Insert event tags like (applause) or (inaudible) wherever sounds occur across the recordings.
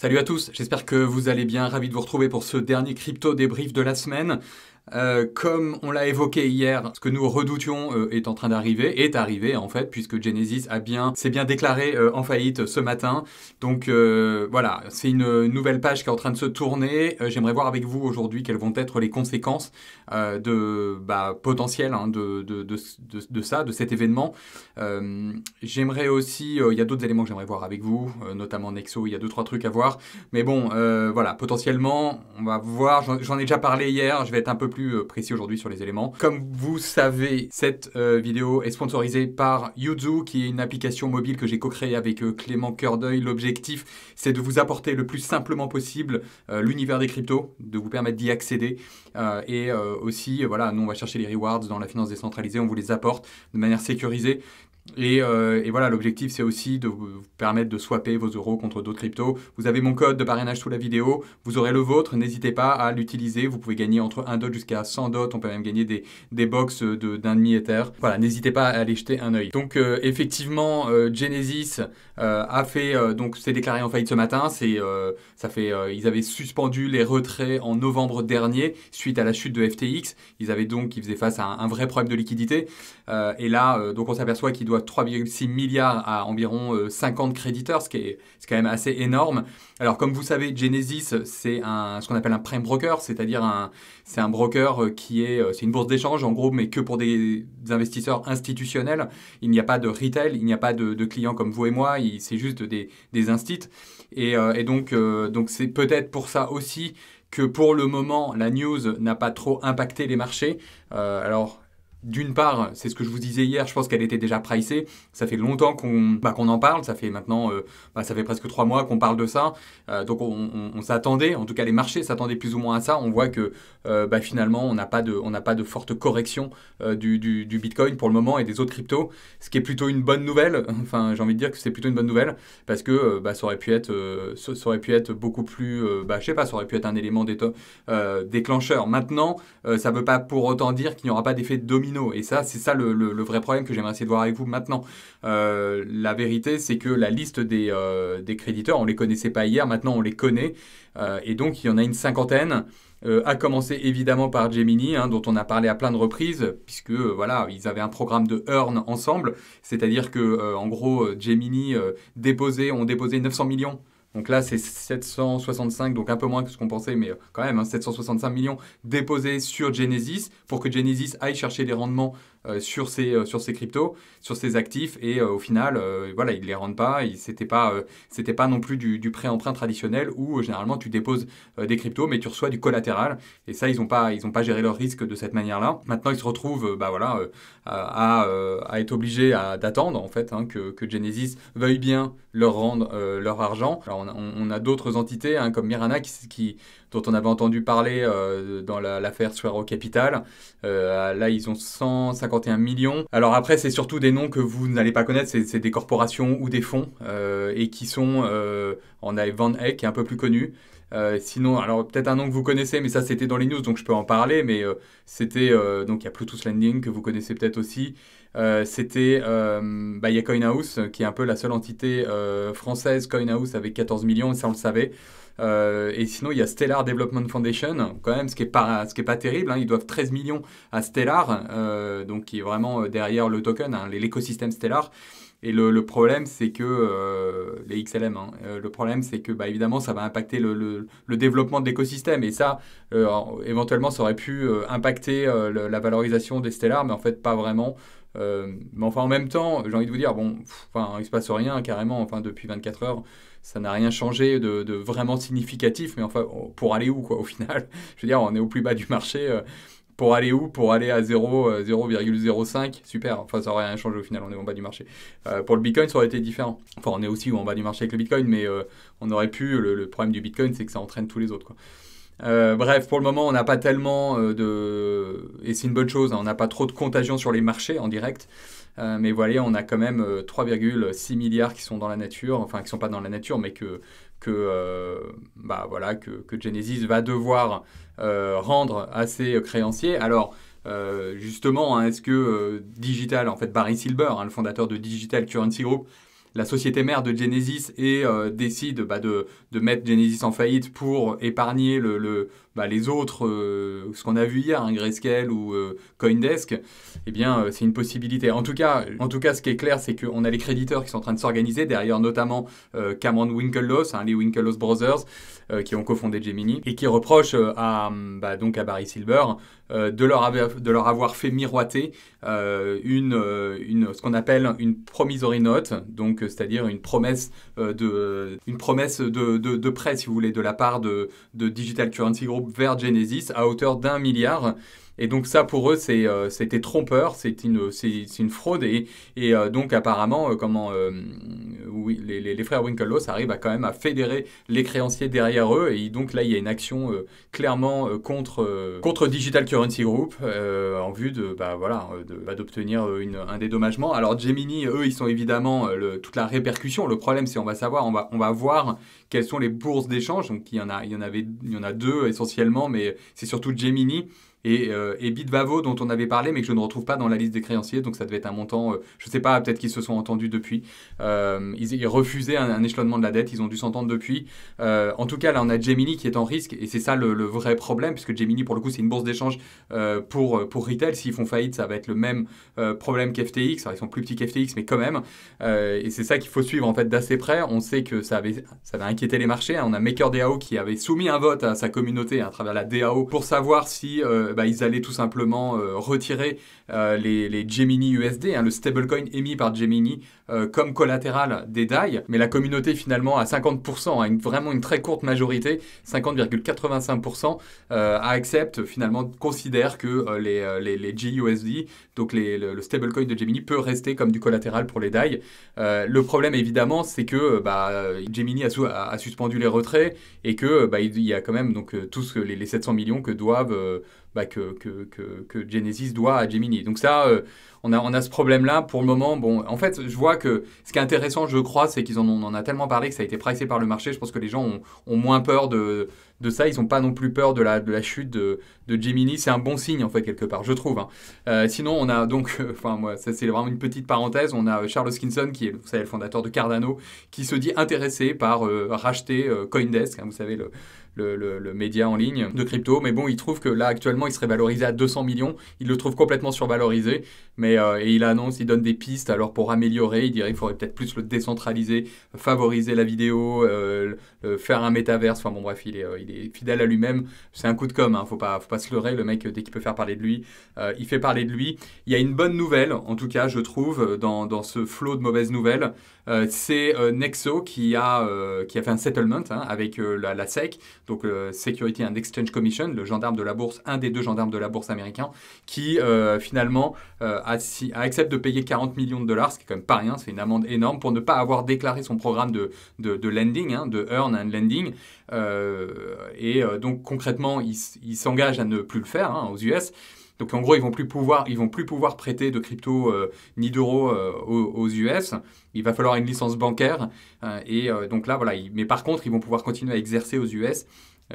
Salut à tous, j'espère que vous allez bien, ravi de vous retrouver pour ce dernier crypto débrief de la semaine. Euh, comme on l'a évoqué hier, ce que nous redoutions euh, est en train d'arriver, est arrivé en fait, puisque Genesis a bien, s'est bien déclaré euh, en faillite ce matin. Donc voilà, c'est une nouvelle page qui est en train de se tourner. J'aimerais voir avec vous aujourd'hui quelles vont être les conséquences de, bah, potentielles hein, de, de, de, ça, de cet événement. j'aimerais aussi, il y a d'autres éléments que j'aimerais voir avec vous, notamment Nexo, il y a deux, trois trucs à voir. Mais bon, voilà, potentiellement, on va voir, j'en ai déjà parlé hier, je vais être un peu plus euh, précis aujourd'hui sur les éléments. Comme vous savez, cette euh, vidéo est sponsorisée par Yuzu, qui est une application mobile que j'ai co-créée avec euh, Clément Clément d'œil. L'objectif, c'est de vous apporter le plus simplement possible l'univers des cryptos, de vous permettre d'y accéder. et aussi, voilà, nous, on va chercher les rewards dans la finance décentralisée, on vous les apporte de manière sécurisée. Euh, et, voilà, l'objectif, c'est aussi de vous permettre de swapper vos euros contre d'autres cryptos. Vous avez mon code de parrainage sous la vidéo, vous aurez le vôtre, n'hésitez pas à l'utiliser. Vous pouvez gagner entre 1 dot jusqu'à 100 dots, on peut même gagner des, des box d'un demi-ether. Voilà, n'hésitez pas à aller jeter un œil. Donc euh, effectivement, euh, Genesis a fait, donc s'est déclaré en faillite ce matin, c'est, ça fait, ils avaient suspendu les retraits en novembre dernier suite à la chute de FTX. Ils avaient donc, ils faisaient face à un, un vrai problème de liquidité. et là, donc on s'aperçoit qu'ils doivent 3,6 milliards à environ 50 euh, créditeurs, ce qui est, quand même assez énorme. Alors comme vous savez, Genesis, c'est ce qu'on appelle un prime broker, c'est-à-dire un, c'est un broker euh, qui est, euh, c'est une bourse d'échange en gros, mais que pour des, investisseurs institutionnels. Il n'y a pas de retail, il n'y a pas de, clients comme vous et moi, c'est juste des, des instits. Et, donc, donc c'est peut-être pour ça aussi que pour le moment, la news n'a pas trop impacté les marchés. alors, d'une part, c'est ce que je vous disais hier, je pense qu'elle était déjà pricée. Ça fait longtemps qu'on bah, qu'on en parle, ça fait maintenant, euh, bah, ça fait presque trois mois qu'on parle de ça. Euh, donc on, s'attendait, en tout cas les marchés s'attendaient plus ou moins à ça. On voit que euh, bah, finalement on n'a pas de, on n'a pas de forte correction du, du, Bitcoin pour le moment et des autres cryptos, ce qui est plutôt une bonne nouvelle. (laughs) Enfin, j'ai envie de dire que c'est plutôt une bonne nouvelle parce que bah, ça aurait pu être, ça aurait pu être beaucoup plus, bah, je sais pas, ça aurait pu être un élément déclencheur. Maintenant, ça ne veut pas pour autant dire qu'il n'y aura pas d'effet domino et ça, c'est ça le, vrai problème que j'aimerais essayer de voir avec vous maintenant. Euh, la vérité, c'est que la liste des, euh, créditeurs, on ne les connaissait pas hier, maintenant on les connaît. Euh, et donc, il y en a une cinquantaine. à commencer évidemment par Gemini, hein, dont on a parlé à plein de reprises, puisque voilà, ils avaient un programme de earn ensemble, c'est-à-dire que en gros Gemini déposait, ont déposé 900 millions donc là, c'est 765, donc un peu moins que ce qu'on pensait, mais euh, quand même, 765 hein, millions déposés sur Genesis pour que Genesis aille chercher des rendements euh, sur, ses, euh, sur cryptos, sur ses actifs, et au final, voilà, ils ne les rendent pas, c'était pas, c'était pas non plus du, du prêt-emprunt traditionnel où généralement tu déposes des cryptos, mais tu reçois du collatéral, et ça, ils n'ont pas, pas géré leur risque de cette manière-là. Maintenant, ils se retrouvent bah, voilà, à, être obligés d'attendre en fait, hein, que, que, Genesis veuille bien leur rendre leur argent on, a d'autres entités, hein, comme Mirana, dont on avait entendu parler euh, dans l'affaire la, Suero Capital. Euh, là, ils ont 151 millions. Alors après, c'est surtout des noms que vous n'allez pas connaître, c'est des corporations ou des fonds, euh, et qui sont, on a Van Eyck, qui est un peu plus connu. Euh, sinon, alors peut-être un nom que vous connaissez, mais ça c'était dans les news, donc je peux en parler. Mais euh, c'était euh, donc il y a Bluetooth Landing que vous connaissez peut-être aussi. c'était bah, il y a CoinHouse qui est un peu la seule entité française CoinHouse avec 14 millions, ça on le savait. et sinon, il y a Stellar Development Foundation, quand même, ce qui est pas, ce qui est pas terrible. Hein, ils doivent 13 millions à Stellar, donc qui est vraiment derrière le token, hein, l'écosystème Stellar. Et le, problème, c'est que euh, les XLM, hein, euh, le problème, c'est que bah, évidemment, ça va impacter le, développement de l'écosystème. Et ça, euh, éventuellement, ça aurait pu impacter la valorisation des Stellar, mais en fait, pas vraiment. mais enfin, en même temps, j'ai envie de vous dire, bon, enfin, il se passe rien carrément. Enfin, depuis 24 heures, ça n'a rien changé de, de, vraiment significatif. Mais enfin, oh, pour aller où, quoi, au final (laughs) Je veux dire, on est au plus bas du marché pour aller où Pour aller à 0,05 euh, Super, enfin ça aurait rien changé au final, on est en bas du marché. Euh, pour le Bitcoin, ça aurait été différent. Enfin, on est aussi en bas du marché avec le Bitcoin, mais euh, on aurait pu, le, problème du Bitcoin, c'est que ça entraîne tous les autres. Quoi. bref, pour le moment, on n'a pas tellement de... Et c'est une bonne chose, hein, on n'a pas trop de contagion sur les marchés en direct. mais voilà, on a quand même 3,6 milliards qui sont dans la nature, enfin qui ne sont pas dans la nature, mais que que, euh, bah, voilà, que, Genesis va devoir euh, rendre à ses créanciers. Alors, euh, justement, hein, est-ce que Digital, en fait Barry Silber, hein, le fondateur de Digital Currency Group, la société mère de Genesis et euh, décide bah, de, de, mettre Genesis en faillite pour épargner le, bah, les autres, euh, ce qu'on a vu hier, hein, Grayscale ou euh, Coindesk, eh bien, c'est une possibilité. En tout, cas, en tout cas, ce qui est clair, c'est qu'on a les créditeurs qui sont en train de s'organiser, derrière notamment Cameron Winklevoss, hein, les Winklevoss Brothers, qui ont cofondé Gemini, et qui reprochent à, bah, donc à Barry Silver de leur, avoir, de, leur avoir fait miroiter une, une, ce qu'on appelle une promissory note, donc euh, c'est-à-dire une promesse, euh, de, une promesse de, prêt, si vous voulez, de la part de, Digital Currency Group vers Genesis à hauteur d'un milliard. Et donc ça, pour eux, euh, c'était trompeur, c'est une, une, fraude. Et, et donc apparemment, comment les, les, frères Winklevoss arrivent quand même à fédérer les créanciers derrière eux. Et donc là, il y a une action clairement contre, contre Digital Currency Group en vue de bah, voilà d'obtenir un dédommagement. Alors Gemini, eux, ils sont évidemment le, toute la répercussion. Le problème, c'est on va savoir, on va, voir quelles sont les bourses d'échange. Donc il y en a, il y en a deux essentiellement, mais c'est surtout Gemini et, euh, et Bitvavo dont on avait parlé mais que je ne retrouve pas dans la liste des créanciers, donc ça devait être un montant, euh, je ne sais pas, peut-être qu'ils se sont entendus depuis. Euh, ils, refusaient un, échelonnement de la dette, ils ont dû s'entendre depuis. Euh, en tout cas, là, on a Gemini qui est en risque et c'est ça le, vrai problème, puisque Gemini, pour le coup, c'est une bourse d'échange pour, pour retail. S'ils font faillite, ça va être le même problème qu'FTX. Alors, ils sont plus petits qu'FTX, mais quand même. et c'est ça qu'il faut suivre en fait d'assez près. On sait que ça avait, ça inquiété les marchés. Hein. On a MakerDAO qui avait soumis un vote à sa communauté à travers la DAO pour savoir si euh, bah, ils allaient tout simplement euh, retirer euh, les, Gemini USD, hein, le stablecoin émis par Gemini comme collatéral des DAI. Mais la communauté finalement à 50%, hein, vraiment une très courte majorité, 50,85%, accepte finalement, considère que les, les, les, GUSD, donc le, stablecoin de Gemini, peut rester comme du collatéral pour les DAI. le problème évidemment, c'est que bah, Gemini a, suspendu les retraits et qu'il bah, y a quand même donc tous les, 700 millions que doivent bah, que, que, Genesis doit à Gemini. Donc ça, euh, on, a, on a ce problème-là pour le moment. Bon, en fait, je vois que ce qui est intéressant, je crois, c'est qu'ils en on en a tellement parlé que ça a été pricé par le marché. Je pense que les gens ont, moins peur de, de ça. Ils n'ont pas non plus peur de la, de la chute de, de Gemini. C'est un bon signe, en fait, quelque part, je trouve. Hein. Euh, sinon, on a donc, euh, enfin, moi, ça c'est vraiment une petite parenthèse, on a Charles Skinson, qui est, vous savez, le fondateur de Cardano, qui se dit intéressé par racheter Coindesk, hein. vous savez, le le, média en ligne de crypto. Mais bon, il trouve que là, actuellement, il serait valorisé à 200 millions. Il le trouve complètement survalorisé. Mais, euh, et il annonce, il donne des pistes. Alors, pour améliorer, il dirait qu'il faudrait peut-être plus le décentraliser, favoriser la vidéo, euh, faire un métaverse. Enfin, bon, bref, il est, euh, il est fidèle à lui-même. C'est un coup de com', hein. faut, pas, faut pas se leurrer. Le mec, dès qu'il peut faire parler de lui, il fait parler de lui. Il y a une bonne nouvelle, en tout cas, je trouve, dans, ce flot de mauvaises nouvelles. c'est Nexo qui a, qui a fait un settlement hein, avec la, la SEC donc euh, Security and Exchange Commission, le gendarme de la bourse, un des deux gendarmes de la bourse américain, qui euh, finalement euh, accepte de payer 40 millions de dollars, ce qui est quand même pas rien, c'est une amende énorme, pour ne pas avoir déclaré son programme de, lending, hein, de earn and lending. et donc concrètement, il, s'engage à ne plus le faire hein, aux US. Donc en gros, ils vont plus pouvoir, ils vont plus pouvoir prêter de crypto euh, ni d'euros euh, aux, US. Il va falloir une licence bancaire. Euh, et donc là, voilà. mais par contre, ils vont pouvoir continuer à exercer aux US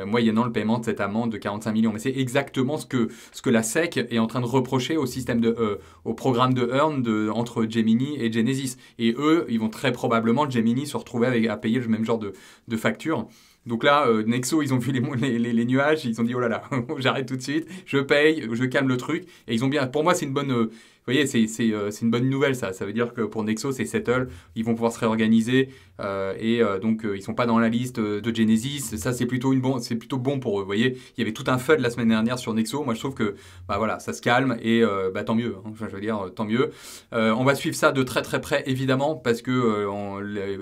moyennant le paiement de cette amende de 45 millions. Mais c'est exactement ce que, ce que la SEC est en train de reprocher au, système de, au programme de Earn de, entre Gemini et Genesis. Et eux, ils vont très probablement, Gemini, se retrouver à payer le même genre de, de facture. Donc là, euh, Nexo, ils ont vu les, les, les, nuages, ils ont dit oh là là, (laughs) j'arrête tout de suite, je paye, je calme le truc. Et ils ont bien, pour moi, c'est une bonne, euh, vous voyez, c'est, euh, c'est, une bonne nouvelle ça. Ça veut dire que pour Nexo, c'est Settle, ils vont pouvoir se réorganiser euh, et euh, donc ils sont pas dans la liste de Genesis. Ça, c'est plutôt, une bon, c'est plutôt bon pour eux. Vous voyez, il y avait tout un feu de la semaine dernière sur Nexo. Moi, je trouve que bah, voilà, ça se calme et bah, tant mieux. Hein. Enfin, je veux dire, tant mieux. on va suivre ça de très très près, évidemment, parce que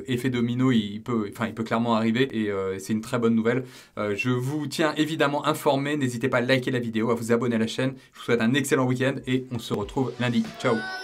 l'effet domino, il peut, enfin, il peut clairement arriver et c'est une très bonne nouvelle. je vous tiens évidemment informé. N'hésitez pas à liker la vidéo, à vous abonner à la chaîne. Je vous souhaite un excellent week-end et on se retrouve lundi. Ciao